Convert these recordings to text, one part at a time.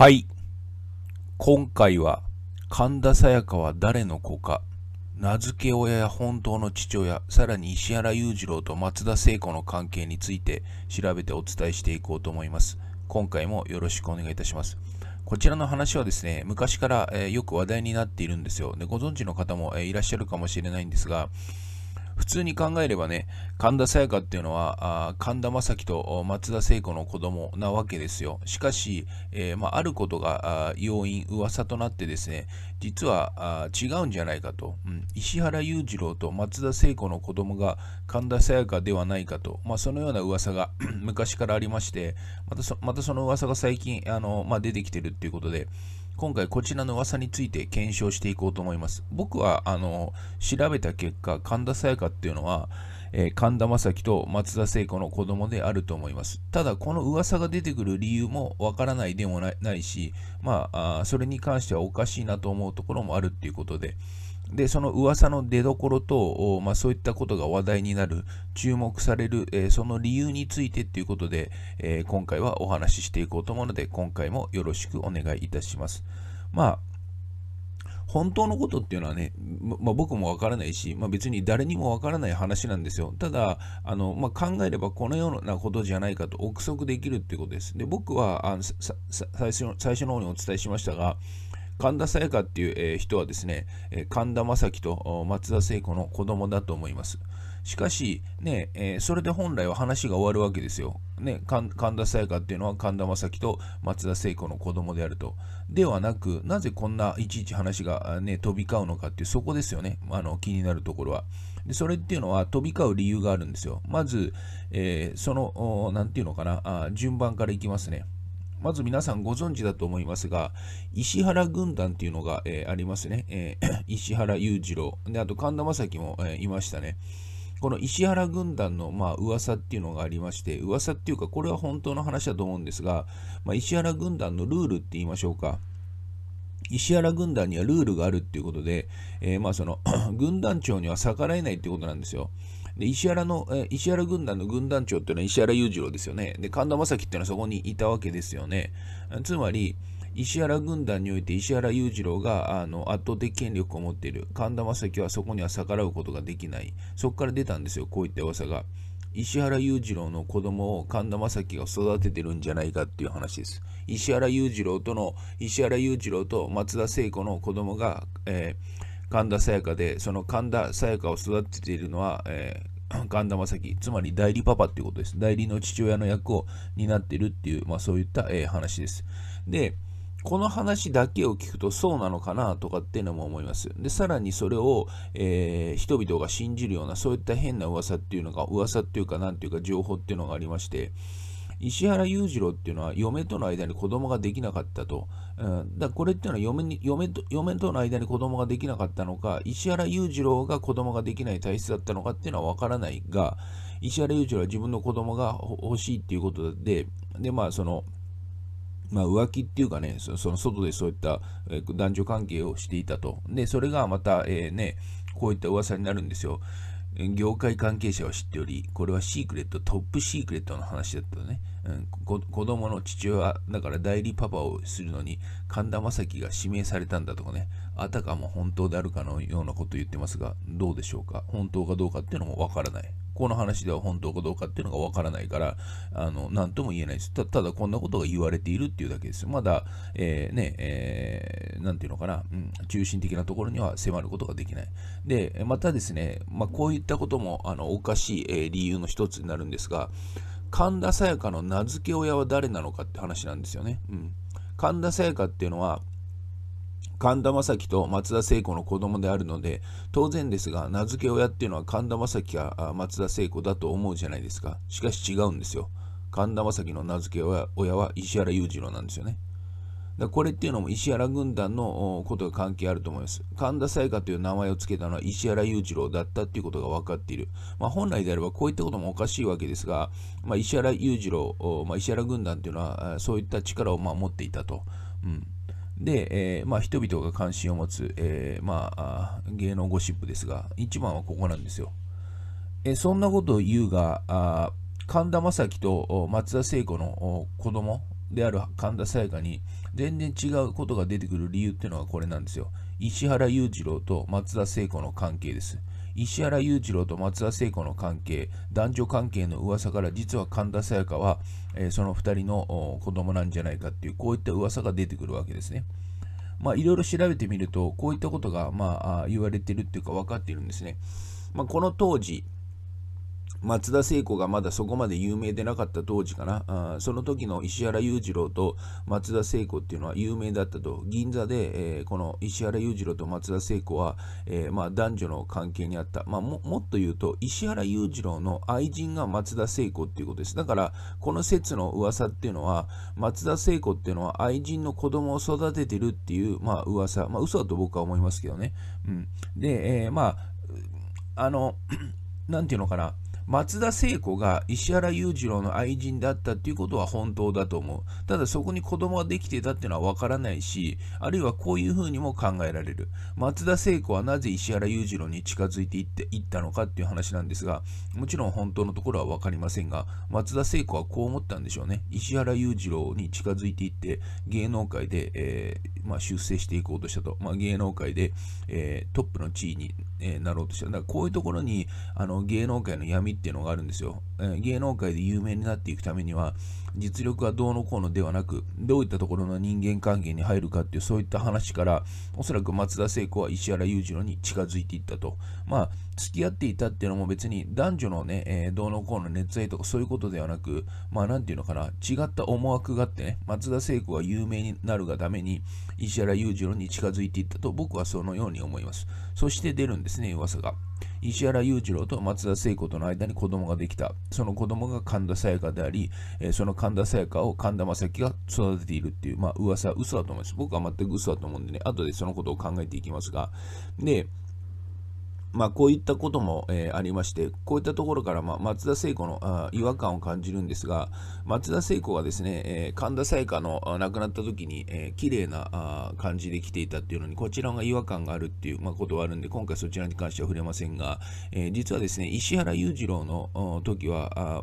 はい。今回は、神田沙也加は誰の子か、名付け親や本当の父親、さらに石原裕次郎と松田聖子の関係について調べてお伝えしていこうと思います。今回もよろしくお願いいたします。こちらの話はですね、昔から、えよく話題になっているんですよ。でご存知の方も、えいらっしゃるかもしれないんですが、普通に考えればね、神田沙也加っていうのは、神田正輝と松田聖子の子供なわけですよ。しかし、えー、まあ、ることが要因、噂となってですね、実は違うんじゃないかと、うん、石原裕次郎と松田聖子の子供が神田沙也加ではないかと、まあ、そのような噂が 昔からありまして、またそまたその噂が最近あの、まあ、出てきてるっていうことで、今回こちらの噂について検証していこうと思います。僕は、あの、調べた結果、神田沙也加っていうのは、えー、神田正輝と松田聖子の子供であると思います。ただ、この噂が出てくる理由もわからないでもないし、まあ、あそれに関してはおかしいなと思うところもあるっていうことで、で、その噂の出どころと、まあ、そういったことが話題になる、注目される、えー、その理由についてということで、えー、今回はお話ししていこうと思うので、今回もよろしくお願いいたします。まあ、本当のことっていうのはね、まあ、僕もわからないし、まあ、別に誰にもわからない話なんですよ。ただ、あのまあ、考えればこのようなことじゃないかと憶測できるっていうことです。で僕はあの最初の最初の方にお伝えしましたが、神田沙也加っていう、えー、人はですね、神田正輝と松田聖子の子供だと思います。しかし、ねえー、それで本来は話が終わるわけですよ。ね、神田沙也加っていうのは神田正輝と松田聖子の子供であると。ではなく、なぜこんないちいち話が、ね、飛び交うのかっていう、そこですよね、あの気になるところは。でそれっていうのは飛び交う理由があるんですよ。まず、えー、その、なんていうのかなあ、順番からいきますね。まず皆さんご存知だと思いますが、石原軍団っていうのが、えー、ありますね。えー、石原裕次郎。で、あと神田正輝も、えー、いましたね。この石原軍団の、まあ、噂っていうのがありまして、噂っていうか、これは本当の話だと思うんですが、まあ、石原軍団のルールって言いましょうか。石原軍団にはルールがあるっていうことで、えー、まあその 軍団長には逆らえないっていうことなんですよ。で、石原の、え石原軍団の軍団長っていうのは石原裕次郎ですよね。で、神田正輝っていうのはそこにいたわけですよね。つまり、石原軍団において石原裕次郎があの圧倒的権力を持っている神田正輝はそこには逆らうことができないそこから出たんですよこういった噂が石原裕次郎の子供を神田正輝が育ててるんじゃないかっていう話です石原裕次郎との石原裕次郎と松田聖子の子供が、えー神田沙也加で、その神田沙也加を育てているのは、えー、神田正輝、つまり代理パパっていうことです。代理の父親の役を担っているっていう、まあ、そういった、えー、話です。で、この話だけを聞くとそうなのかなとかっていうのも思います。で、さらにそれを、えー、人々が信じるようなそういった変な噂っていうのが、噂っていうかなんていうか情報っていうのがありまして、石原裕次郎っていうのは嫁との間に子供ができなかったと。うん、だこれっていうのは嫁に嫁と嫁との間に子供ができなかったのか、石原裕次郎が子供ができない体質だったのかっていうのはわからないが、石原裕次郎は自分の子供が欲しいっていうことで、で、まあその、まあ、浮気っていうかね、その外でそういった男女関係をしていたと。で、それがまた、えー、ね、こういった噂になるんですよ。業界関係者は知っており、これはシークレット、トップシークレットの話だったね。うん、子供の父親だから代理パパをするのに神田正輝が指名されたんだとかね、あたかも本当であるかのようなことを言ってますが、どうでしょうか本当かどうかっていうのもわからない。この話では本当かどうかっていうのがわからないから、あの、なんとも言えないです。ただこんなことが言われているっていうだけです。まだ、えー、ね、えー、ていうのかな、うん、中心的なところには迫ることができない。で、またですね、まあ、こういったことも、あの、おかしい、えー、理由の一つになるんですが、神田沙也加の名付け親は誰なのかって話なんですよね。うん。神田沙也加っていうのは、神田正輝と松田聖子の子供であるので、当然ですが、名付け親っていうのは神田正輝か松田聖子だと思うじゃないですか。しかし違うんですよ。神田正輝の名付け親は石原裕次郎なんですよね。だこれっていうのも石原軍団のことが関係あると思います。神田沙也加という名前を付けたのは石原裕次郎だったっていうことが分かっている。まあ、本来であればこういったこともおかしいわけですが、まあ、石原裕次郎、まあ、石原軍団っていうのはそういった力をま持っていたと。うんで、えー、まあ、人々が関心を持つ、えー、まあ、芸能ゴシップですが、一番はここなんですよ。えそんなことを言うが、あ神田正輝と松田聖子の子供である神田沙也加に全然違うことが出てくる理由っていうのはこれなんですよ。石原裕次郎と松田聖子の関係です。石原裕次郎と松田聖子の関係男女関係の噂から実は神田沙也加は、えー、その2人の子供なんじゃないかっていうこういった噂が出てくるわけですね。まあ、いろいろ調べてみるとこういったことが、まあ、言われてるっていうか分かっているんですね。まあ、この当時松田聖子がまだそこまで有名でなかった当時かな、その時の石原裕次郎と松田聖子っていうのは有名だったと、銀座で、えー、この石原裕次郎と松田聖子は、えー、まあ、男女の関係にあった、まあ、も、もっと言うと、石原裕次郎の愛人が松田聖子っていうことです。だから、この説の噂っていうのは、松田聖子っていうのは愛人の子供を育ててるっていう、まあ、噂、まあ、嘘だと僕は思いますけどね。うん、で、えー、まあ、あの、なんていうのかな、松田聖子が石原裕次郎の愛人だったっていうことは本当だと思う。ただそこに子供ができてたっていうのはわからないし、あるいはこういうふうにも考えられる。松田聖子はなぜ石原裕次郎に近づいていっていったのかっていう話なんですが、もちろん本当のところは分かりませんが、松田聖子はこう思ったんでしょうね。石原裕次郎に近づいていって、芸能界で、えー、まあ、出世していこうとしたと。まあ、芸能界で、えー、トップの地位にえー、なろうとしてる。だからこういうところにあの芸能界の闇っていうのがあるんですよ。芸能界で有名になっていくためには、実力はどうのこうのではなく、どういったところの人間関係に入るかっていう、そういった話から、おそらく松田聖子は石原裕次郎に近づいていったと。まあ、付き合っていたっていうのも別に男女のね、えー、どうのこうの熱愛とかそういうことではなく、まあ、なんていうのかな、違った思惑があってね、松田聖子が有名になるがために、石原裕次郎に近づいていったと、僕はそのように思います。そして出るんですね、噂が。石原裕次郎と松田聖子との間に子供ができた。その子供が神田沙也加であり、えその神田沙也加を神田正輝が育てているっていう、まあ噂、嘘だと思います。僕は全く嘘だと思うんでね、後でそのことを考えていきますが。で、まあ、こういったことも、えー、ありまして、こういったところから、まあ、松田聖子のあ違和感を感じるんですが、松田聖子がですね、えー、神田沙也加の亡くなった時に、えー、綺麗なあ感じで来ていたっていうのに、こちらが違和感があるっていう、まあ、ことはあるんで、今回そちらに関しては触れませんが、えー、実はですね、石原裕次郎の時は、あ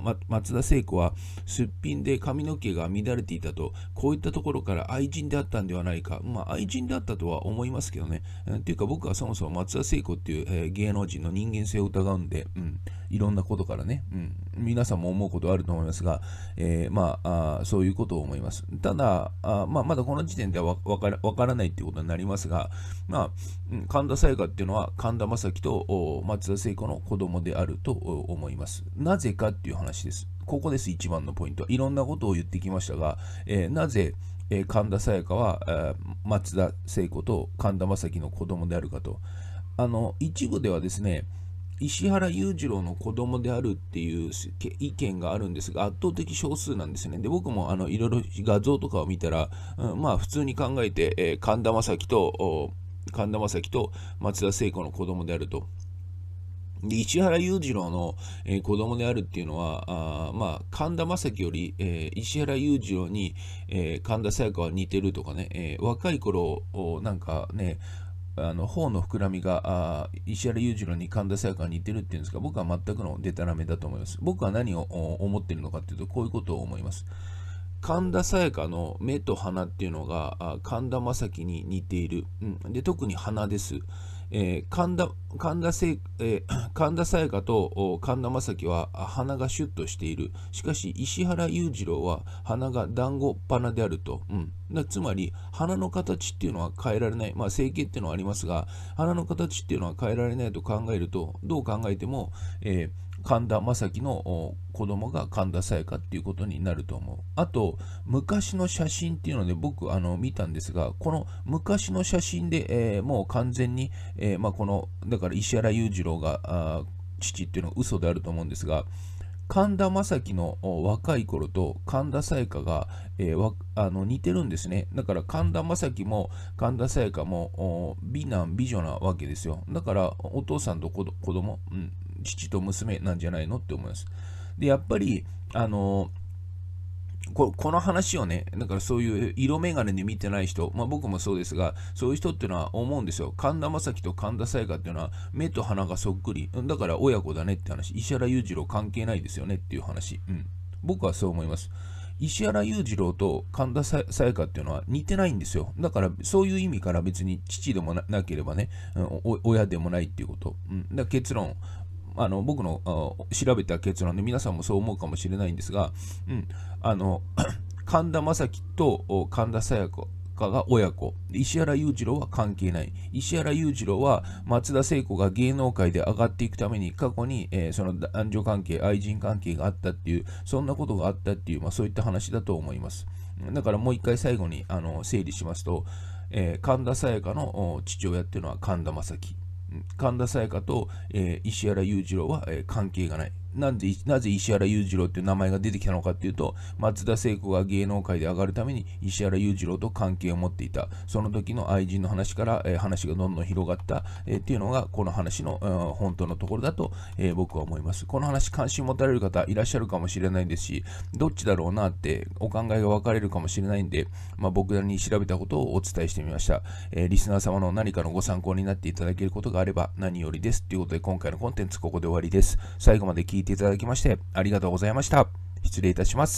ま、松田聖子はすっぴんで髪の毛が乱れていたと、こういったところから愛人であったんではないか、まあ、愛人であったとは思いますけどね、えー、っていうか僕はそもそも松田聖子っていう、えー、芸能人の人間性を疑うんで、うん、いろんなことからね、うん、皆さんも思うことあると思いますが、えー、まあそういうことを思います。ただ、あまあ、まだこの時点ではわからからないっていうことになりますが、まあ、神田沙也加っていうのは神田正輝と松田聖子の子供であると思います。なぜかっていう話話です。ここです、一番のポイント。いろんなことを言ってきましたが、えー、なぜ、えー、神田沙也加は、えー、松田聖子と神田正輝の子供であるかと。あの、一部ではですね、石原裕次郎の子供であるっていう意見があるんですが、圧倒的少数なんですね。で、僕もあのいろいろ画像とかを見たら、うん、まあ普通に考えて、え神田正輝と、神田正輝と松田聖子の子供であると。石原裕次郎の、えー、子供であるっていうのは、あまあ、神田正輝より、えー、石原裕次郎に、えー、神田沙也加は似てるとかね、えー、若い頃をなんかね、あの頬の膨らみがあ石原裕次郎に神田沙也加は似てるっていうんですか僕は全くのデタラメだと思います。僕は何を思ってるのかっていうと、こういうことを思います。神田沙也加の目と鼻っていうのが神田正輝に似ている、うん、で特に鼻です。えー、神田 神田沙也加と神田正輝は鼻がシュッとしている。しかし、石原裕次郎は鼻が団子っ鼻であると。うん、だつまり、鼻の形っていうのは変えられない。まあ、整形っていうのはありますが、鼻の形っていうのは変えられないと考えると、どう考えても、えー神田正輝の子供が神田沙也加っていうことになると思う。あと、昔の写真っていうので僕あの見たんですが、この昔の写真で、えー、もう完全に、えー、まあ、この、だから石原裕次郎が父っていうのは嘘であると思うんですが、神田正輝の若い頃と神田沙也加が、えー、あの似てるんですね。だから神田正輝も神田沙也加も美男美女なわけですよ。だからお父さんと子供、うん、父と娘なんじゃないのって思います。で、やっぱり、あのこの話をね、だからそういう色眼鏡で見てない人、まあ、僕もそうですが、そういう人っていうのは思うんですよ。神田正輝と神田沙也加っていうのは目と鼻がそっくり。だから親子だねって話。石原裕次郎関係ないですよねっていう話。うん。僕はそう思います。石原裕次郎と神田沙也加っていうのは似てないんですよ。だからそういう意味から別に父でもなければね、うん、親でもないっていうこと。うん、だ結論、あの僕の調べた結論で皆さんもそう思うかもしれないんですが、うん、あの 神田正輝と神田沙也子が親子石原裕次郎は関係ない石原裕次郎は松田聖子が芸能界で上がっていくために過去に、えー、その男女関係愛人関係があったっていうそんなことがあったっていう、まあ、そういった話だと思いますだからもう一回最後にあの整理しますと、えー、神田沙也加の父親っていうのは神田正輝神田沙也加と、えー、石原裕次郎は、えー、関係がない。なんで、なぜ石原裕次郎っていう名前が出てきたのかっていうと、松田聖子が芸能界で上がるために石原裕次郎と関係を持っていた、その時の愛人の話から、えー、話がどんどん広がった、えー、っていうのが、この話の、うん、本当のところだと、えー、僕は思います。この話、関心持たれる方いらっしゃるかもしれないですし、どっちだろうなってお考えが分かれるかもしれないんで、まあ、僕らに調べたことをお伝えしてみました、えー、リスナー様の何かのご参考になっていただけることがあれば何よりです。ということで、今回のコンテンツここで終わりです。最後まで聞いていていただきましてありがとうございました。失礼いたします。